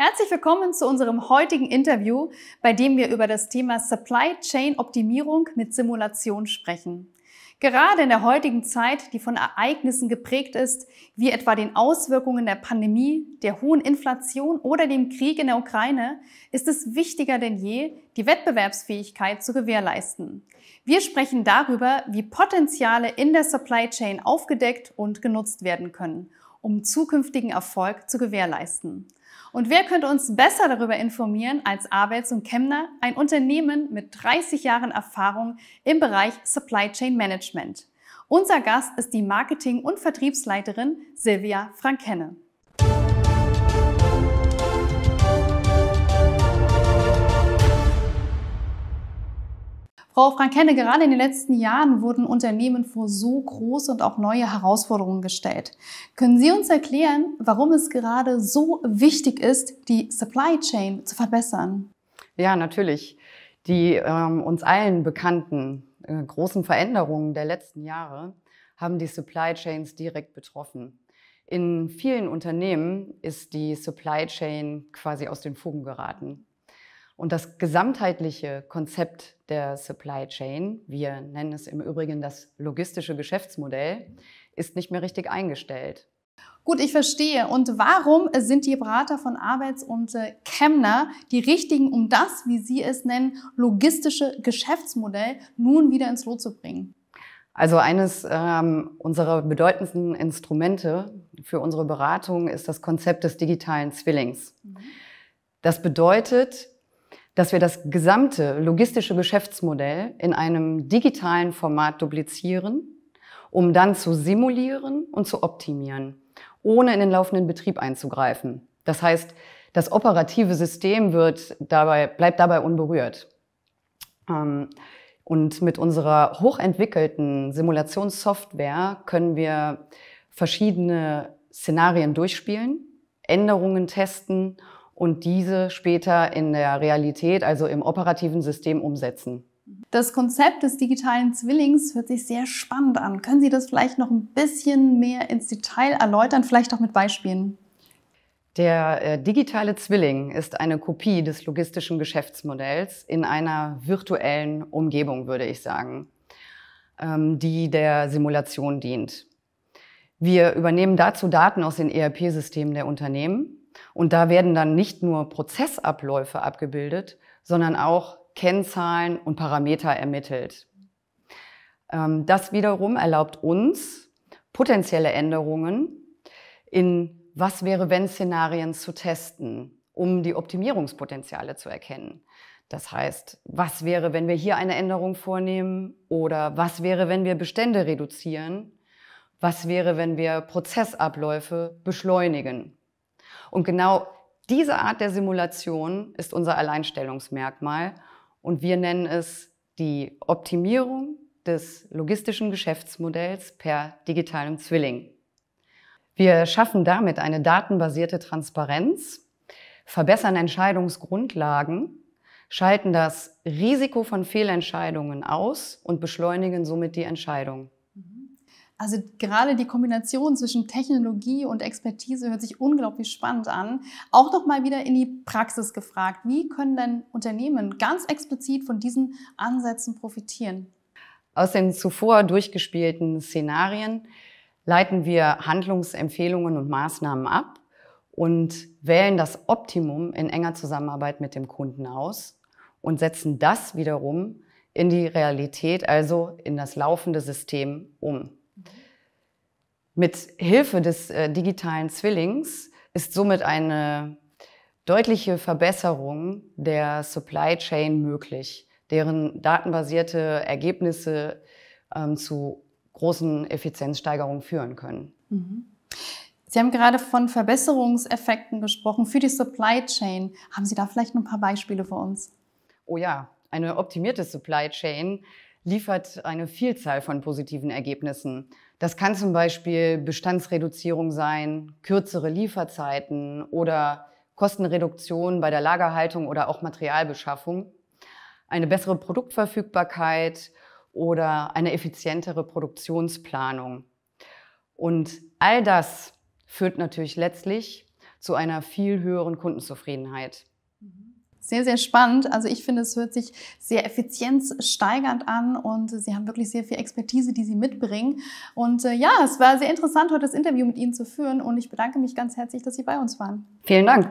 Herzlich willkommen zu unserem heutigen Interview, bei dem wir über das Thema Supply Chain Optimierung mit Simulation sprechen. Gerade in der heutigen Zeit, die von Ereignissen geprägt ist, wie etwa den Auswirkungen der Pandemie, der hohen Inflation oder dem Krieg in der Ukraine, ist es wichtiger denn je, die Wettbewerbsfähigkeit zu gewährleisten. Wir sprechen darüber, wie Potenziale in der Supply Chain aufgedeckt und genutzt werden können um zukünftigen Erfolg zu gewährleisten. Und wer könnte uns besser darüber informieren als Arbeits und Chemner, ein Unternehmen mit 30 Jahren Erfahrung im Bereich Supply Chain Management? Unser Gast ist die Marketing- und Vertriebsleiterin Silvia Frankenne. Frau Frank Frankenne, gerade in den letzten Jahren wurden Unternehmen vor so große und auch neue Herausforderungen gestellt. Können Sie uns erklären, warum es gerade so wichtig ist, die Supply Chain zu verbessern? Ja, natürlich. Die ähm, uns allen bekannten äh, großen Veränderungen der letzten Jahre haben die Supply Chains direkt betroffen. In vielen Unternehmen ist die Supply Chain quasi aus den Fugen geraten. Und das gesamtheitliche Konzept der Supply Chain, wir nennen es im Übrigen das logistische Geschäftsmodell, ist nicht mehr richtig eingestellt. Gut, ich verstehe. Und warum sind die Berater von Arbeits- und äh, Chemner die richtigen, um das, wie Sie es nennen, logistische Geschäftsmodell nun wieder ins Lot zu bringen? Also eines ähm, unserer bedeutendsten Instrumente für unsere Beratung ist das Konzept des digitalen Zwillings. Mhm. Das bedeutet, dass wir das gesamte logistische Geschäftsmodell in einem digitalen Format duplizieren, um dann zu simulieren und zu optimieren, ohne in den laufenden Betrieb einzugreifen. Das heißt, das operative System wird dabei, bleibt dabei unberührt. Ähm, und mit unserer hochentwickelten Simulationssoftware können wir verschiedene Szenarien durchspielen, Änderungen testen und diese später in der Realität, also im operativen System umsetzen. Das Konzept des digitalen Zwillings hört sich sehr spannend an. Können Sie das vielleicht noch ein bisschen mehr ins Detail erläutern, vielleicht auch mit Beispielen? Der äh, digitale Zwilling ist eine Kopie des logistischen Geschäftsmodells in einer virtuellen Umgebung, würde ich sagen, ähm, die der Simulation dient. Wir übernehmen dazu Daten aus den ERP-Systemen der Unternehmen und da werden dann nicht nur Prozessabläufe abgebildet, sondern auch Kennzahlen und Parameter ermittelt. Ähm, das wiederum erlaubt uns, potenzielle Änderungen in Was wäre wenn Szenarien zu testen, um die Optimierungspotenziale zu erkennen. Das heißt, was wäre, wenn wir hier eine Änderung vornehmen oder was wäre, wenn wir Bestände reduzieren? Was wäre, wenn wir Prozessabläufe beschleunigen? Und genau diese Art der Simulation ist unser Alleinstellungsmerkmal und wir nennen es die Optimierung des logistischen Geschäftsmodells per digitalem Zwilling. Wir schaffen damit eine datenbasierte Transparenz, verbessern Entscheidungsgrundlagen, schalten das Risiko von Fehlentscheidungen aus und beschleunigen somit die Entscheidung. Also gerade die Kombination zwischen Technologie und Expertise hört sich unglaublich spannend an. Auch nochmal wieder in die Praxis gefragt, wie können denn Unternehmen ganz explizit von diesen Ansätzen profitieren? Aus den zuvor durchgespielten Szenarien leiten wir Handlungsempfehlungen und Maßnahmen ab und wählen das Optimum in enger Zusammenarbeit mit dem Kunden aus und setzen das wiederum in die Realität, also in das laufende System um. Mit Hilfe des äh, digitalen Zwillings ist somit eine deutliche Verbesserung der Supply Chain möglich, deren datenbasierte Ergebnisse ähm, zu großen Effizienzsteigerungen führen können. Mhm. Sie haben gerade von Verbesserungseffekten gesprochen für die Supply Chain. Haben Sie da vielleicht noch ein paar Beispiele für uns? Oh ja, eine optimierte Supply Chain liefert eine Vielzahl von positiven Ergebnissen. Das kann zum Beispiel Bestandsreduzierung sein, kürzere Lieferzeiten oder Kostenreduktion bei der Lagerhaltung oder auch Materialbeschaffung, eine bessere Produktverfügbarkeit oder eine effizientere Produktionsplanung. Und all das führt natürlich letztlich zu einer viel höheren Kundenzufriedenheit. Sehr, sehr spannend. Also ich finde, es hört sich sehr effizienzsteigernd an und Sie haben wirklich sehr viel Expertise, die Sie mitbringen. Und äh, ja, es war sehr interessant, heute das Interview mit Ihnen zu führen und ich bedanke mich ganz herzlich, dass Sie bei uns waren. Vielen Dank.